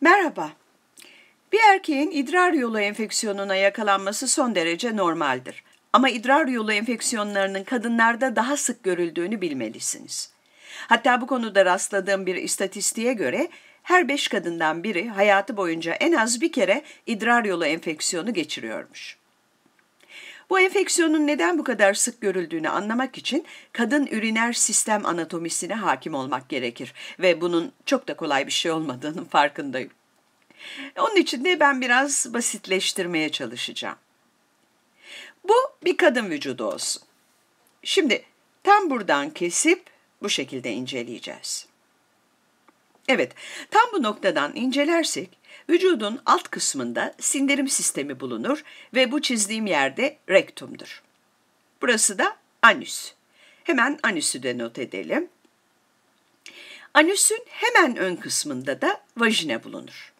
Merhaba. Bir erkeğin idrar yolu enfeksiyonuna yakalanması son derece normaldir. Ama idrar yolu enfeksiyonlarının kadınlarda daha sık görüldüğünü bilmelisiniz. Hatta bu konuda rastladığım bir istatistiğe göre her beş kadından biri hayatı boyunca en az bir kere idrar yolu enfeksiyonu geçiriyormuş. Bu enfeksiyonun neden bu kadar sık görüldüğünü anlamak için kadın üriner sistem anatomisine hakim olmak gerekir ve bunun çok da kolay bir şey olmadığının farkındayım. Onun için de ben biraz basitleştirmeye çalışacağım. Bu bir kadın vücudu olsun. Şimdi tam buradan kesip bu şekilde inceleyeceğiz. Evet, tam bu noktadan incelersek Vücudun alt kısmında sindirim sistemi bulunur ve bu çizdiğim yerde rektumdur. Burası da anüs. Hemen anüsü de not edelim. Anüsün hemen ön kısmında da vajina bulunur.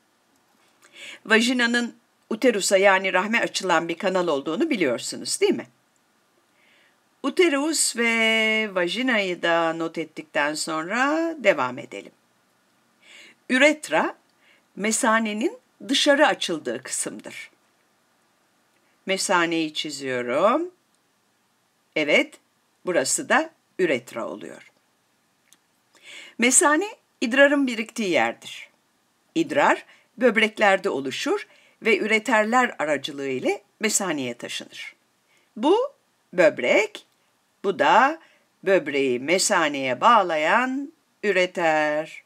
Vajinanın uterusa yani rahme açılan bir kanal olduğunu biliyorsunuz değil mi? Uterus ve vajinayı da not ettikten sonra devam edelim. Üretra mesanenin dışarı açıldığı kısımdır. Mesaneyi çiziyorum. Evet, burası da üretra oluyor. Mesane idrarın biriktiği yerdir. İdrar böbreklerde oluşur ve üreterler aracılığı ile mesaneye taşınır. Bu böbrek, bu da böbreği mesaneye bağlayan üreter.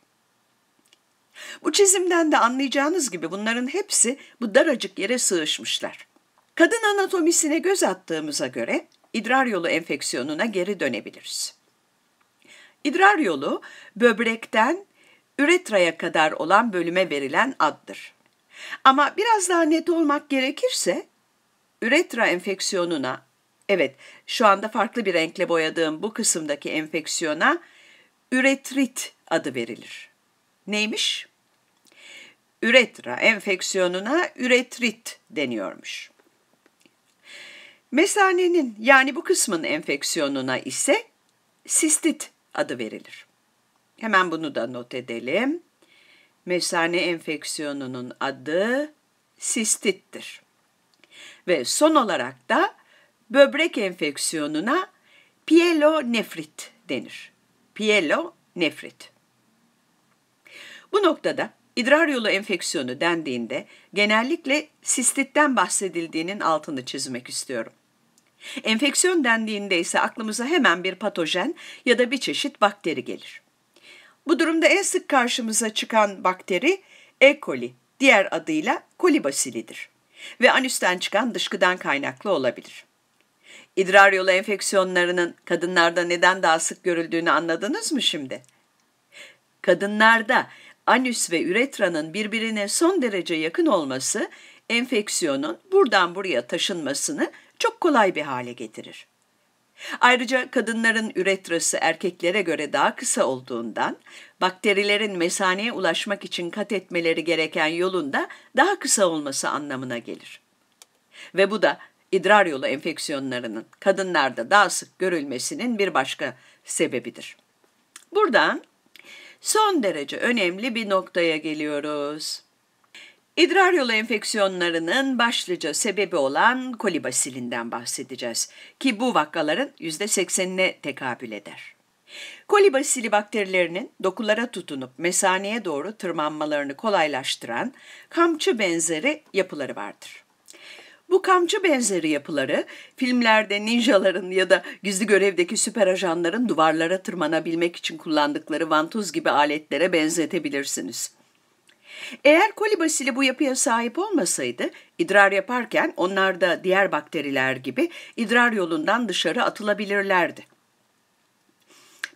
Bu çizimden de anlayacağınız gibi bunların hepsi bu daracık yere sığışmışlar. Kadın anatomisine göz attığımıza göre idrar yolu enfeksiyonuna geri dönebiliriz. İdrar yolu böbrekten üretraya kadar olan bölüme verilen addır. Ama biraz daha net olmak gerekirse üretra enfeksiyonuna evet şu anda farklı bir renkle boyadığım bu kısımdaki enfeksiyona üretrit adı verilir. Neymiş? üretra enfeksiyonuna üretrit deniyormuş. Mesanenin yani bu kısmın enfeksiyonuna ise sistit adı verilir. Hemen bunu da not edelim. Mesane enfeksiyonunun adı sistittir. Ve son olarak da böbrek enfeksiyonuna pielonefrit denir. Pielonefrit. Bu noktada İdrar yolu enfeksiyonu dendiğinde genellikle sistitten bahsedildiğinin altını çizmek istiyorum. Enfeksiyon dendiğinde ise aklımıza hemen bir patojen ya da bir çeşit bakteri gelir. Bu durumda en sık karşımıza çıkan bakteri E. coli, diğer adıyla kolibasilidir ve anüsten çıkan dışkıdan kaynaklı olabilir. İdrar yolu enfeksiyonlarının kadınlarda neden daha sık görüldüğünü anladınız mı şimdi? Kadınlarda anüs ve üretranın birbirine son derece yakın olması enfeksiyonun buradan buraya taşınmasını çok kolay bir hale getirir. Ayrıca kadınların üretrası erkeklere göre daha kısa olduğundan bakterilerin mesaneye ulaşmak için kat etmeleri gereken yolun da daha kısa olması anlamına gelir. Ve bu da idrar yolu enfeksiyonlarının kadınlarda daha sık görülmesinin bir başka sebebidir. Buradan son derece önemli bir noktaya geliyoruz. İdrar yolu enfeksiyonlarının başlıca sebebi olan kolibasilinden bahsedeceğiz ki bu vakaların %80'ine tekabül eder. Kolibasili bakterilerinin dokulara tutunup mesaneye doğru tırmanmalarını kolaylaştıran kamçı benzeri yapıları vardır. Bu kamçı benzeri yapıları filmlerde ninjaların ya da gizli görevdeki süper ajanların duvarlara tırmanabilmek için kullandıkları vantuz gibi aletlere benzetebilirsiniz. Eğer kolibasili bu yapıya sahip olmasaydı, idrar yaparken onlar da diğer bakteriler gibi idrar yolundan dışarı atılabilirlerdi.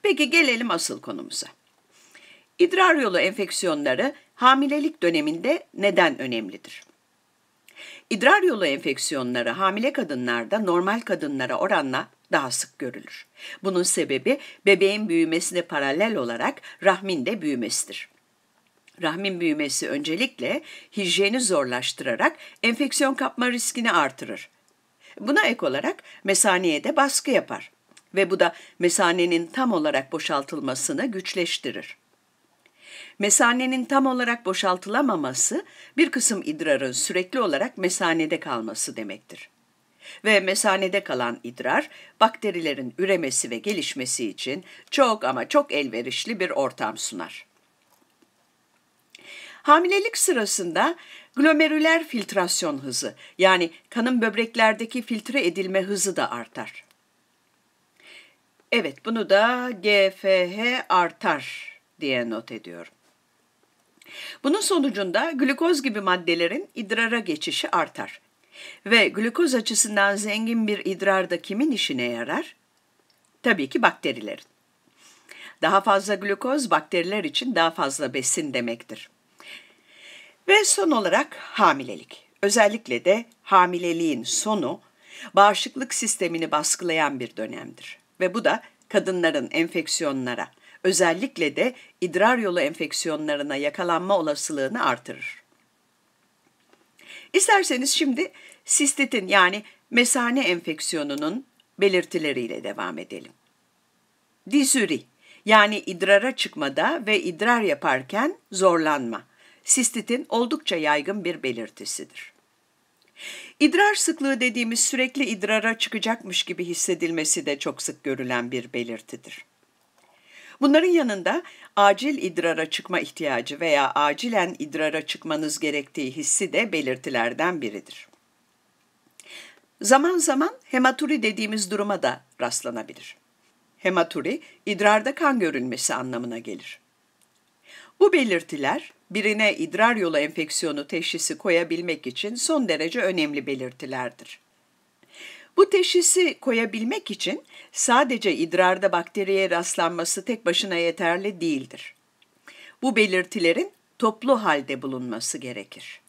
Peki gelelim asıl konumuza. İdrar yolu enfeksiyonları hamilelik döneminde neden önemlidir? İdrar yolu enfeksiyonları hamile kadınlarda normal kadınlara oranla daha sık görülür. Bunun sebebi bebeğin büyümesine paralel olarak rahmin de büyümesidir. Rahmin büyümesi öncelikle hijyeni zorlaştırarak enfeksiyon kapma riskini artırır. Buna ek olarak mesaneye de baskı yapar ve bu da mesanenin tam olarak boşaltılmasını güçleştirir. Mesanenin tam olarak boşaltılamaması bir kısım idrarın sürekli olarak mesanede kalması demektir. Ve mesanede kalan idrar bakterilerin üremesi ve gelişmesi için çok ama çok elverişli bir ortam sunar. Hamilelik sırasında glomerüler filtrasyon hızı yani kanın böbreklerdeki filtre edilme hızı da artar. Evet bunu da GFH artar diye not ediyorum. Bunun sonucunda glukoz gibi maddelerin idrara geçişi artar. Ve glukoz açısından zengin bir idrarda kimin işine yarar? Tabii ki bakterilerin. Daha fazla glukoz bakteriler için daha fazla besin demektir. Ve son olarak hamilelik. Özellikle de hamileliğin sonu bağışıklık sistemini baskılayan bir dönemdir. Ve bu da kadınların enfeksiyonlara, özellikle de idrar yolu enfeksiyonlarına yakalanma olasılığını artırır. İsterseniz şimdi sistitin yani mesane enfeksiyonunun belirtileriyle devam edelim. Disüri yani idrara çıkmada ve idrar yaparken zorlanma. Sistitin oldukça yaygın bir belirtisidir. İdrar sıklığı dediğimiz sürekli idrara çıkacakmış gibi hissedilmesi de çok sık görülen bir belirtidir. Bunların yanında acil idrara çıkma ihtiyacı veya acilen idrara çıkmanız gerektiği hissi de belirtilerden biridir. Zaman zaman hematuri dediğimiz duruma da rastlanabilir. Hematuri, idrarda kan görünmesi anlamına gelir. Bu belirtiler birine idrar yolu enfeksiyonu teşhisi koyabilmek için son derece önemli belirtilerdir. Bu teşhisi koyabilmek için sadece idrarda bakteriye rastlanması tek başına yeterli değildir. Bu belirtilerin toplu halde bulunması gerekir.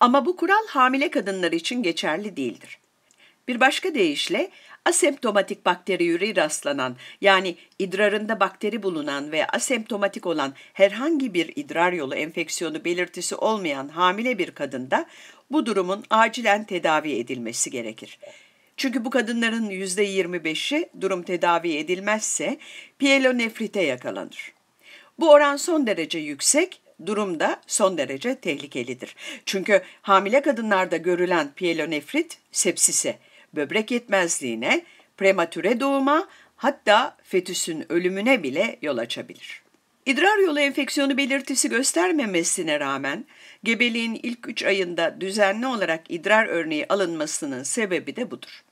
Ama bu kural hamile kadınlar için geçerli değildir. Bir başka deyişle asemptomatik bakteriyüri rastlanan yani idrarında bakteri bulunan ve asemptomatik olan herhangi bir idrar yolu enfeksiyonu belirtisi olmayan hamile bir kadında bu durumun acilen tedavi edilmesi gerekir. Çünkü bu kadınların %25'i durum tedavi edilmezse pielonefrite yakalanır. Bu oran son derece yüksek, durum da son derece tehlikelidir. Çünkü hamile kadınlarda görülen pielonefrit sepsise, böbrek yetmezliğine, prematüre doğuma hatta fetüsün ölümüne bile yol açabilir. İdrar yolu enfeksiyonu belirtisi göstermemesine rağmen gebeliğin ilk 3 ayında düzenli olarak idrar örneği alınmasının sebebi de budur.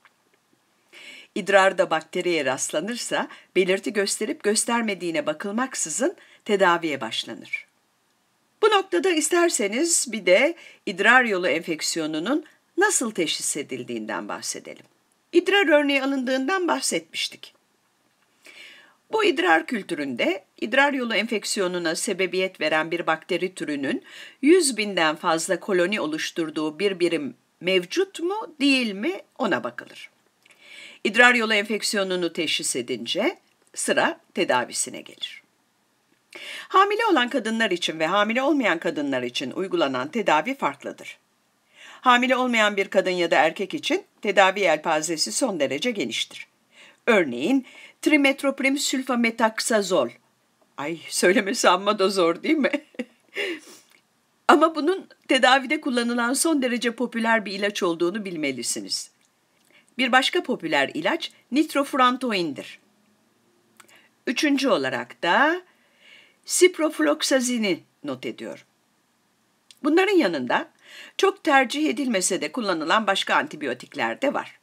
İdrarda bakteriye rastlanırsa belirti gösterip göstermediğine bakılmaksızın tedaviye başlanır. Bu noktada isterseniz bir de idrar yolu enfeksiyonunun nasıl teşhis edildiğinden bahsedelim. İdrar örneği alındığından bahsetmiştik. Bu idrar kültüründe idrar yolu enfeksiyonuna sebebiyet veren bir bakteri türünün 100 binden fazla koloni oluşturduğu bir birim mevcut mu değil mi ona bakılır. İdrar yolu enfeksiyonunu teşhis edince sıra tedavisine gelir. Hamile olan kadınlar için ve hamile olmayan kadınlar için uygulanan tedavi farklıdır. Hamile olmayan bir kadın ya da erkek için tedavi yelpazesi son derece geniştir. Örneğin trimetroprim sülfametaksazol. Ay söylemesi amma da zor değil mi? Ama bunun tedavide kullanılan son derece popüler bir ilaç olduğunu bilmelisiniz. Bir başka popüler ilaç nitrofurantoindir. Üçüncü olarak da ciprofloxazini not ediyorum. Bunların yanında çok tercih edilmese de kullanılan başka antibiyotikler de var.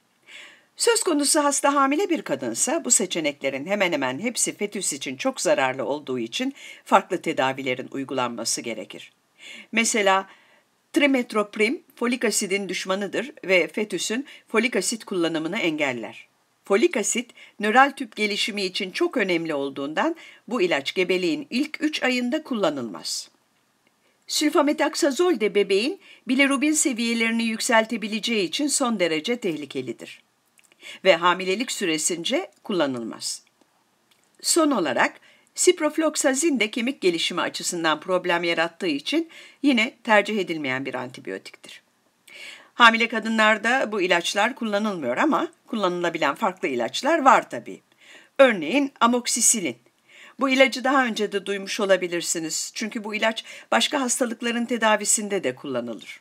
Söz konusu hasta hamile bir kadınsa bu seçeneklerin hemen hemen hepsi fetüs için çok zararlı olduğu için farklı tedavilerin uygulanması gerekir. Mesela trimetroprim, folik asidin düşmanıdır ve fetüsün folik asit kullanımını engeller. Folik asit nöral tüp gelişimi için çok önemli olduğundan bu ilaç gebeliğin ilk 3 ayında kullanılmaz. Sülfametaksazol de bebeğin bilirubin seviyelerini yükseltebileceği için son derece tehlikelidir ve hamilelik süresince kullanılmaz. Son olarak ciprofloxacin de kemik gelişimi açısından problem yarattığı için yine tercih edilmeyen bir antibiyotiktir. Hamile kadınlarda bu ilaçlar kullanılmıyor ama kullanılabilen farklı ilaçlar var tabii. Örneğin amoksisilin. Bu ilacı daha önce de duymuş olabilirsiniz. Çünkü bu ilaç başka hastalıkların tedavisinde de kullanılır.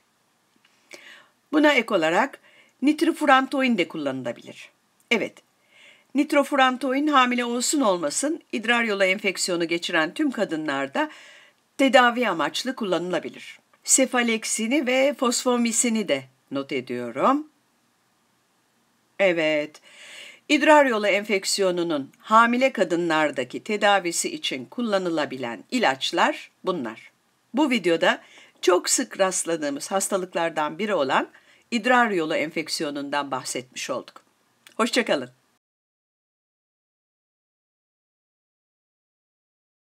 Buna ek olarak Nitrofurantoin de kullanılabilir. Evet, nitrofurantoin hamile olsun olmasın idrar yolu enfeksiyonu geçiren tüm kadınlarda tedavi amaçlı kullanılabilir. Sefaleksini ve fosfomisini de not ediyorum. Evet, idrar yolu enfeksiyonunun hamile kadınlardaki tedavisi için kullanılabilen ilaçlar bunlar. Bu videoda çok sık rastladığımız hastalıklardan biri olan idrar yolu enfeksiyonundan bahsetmiş olduk. Hoşçakalın.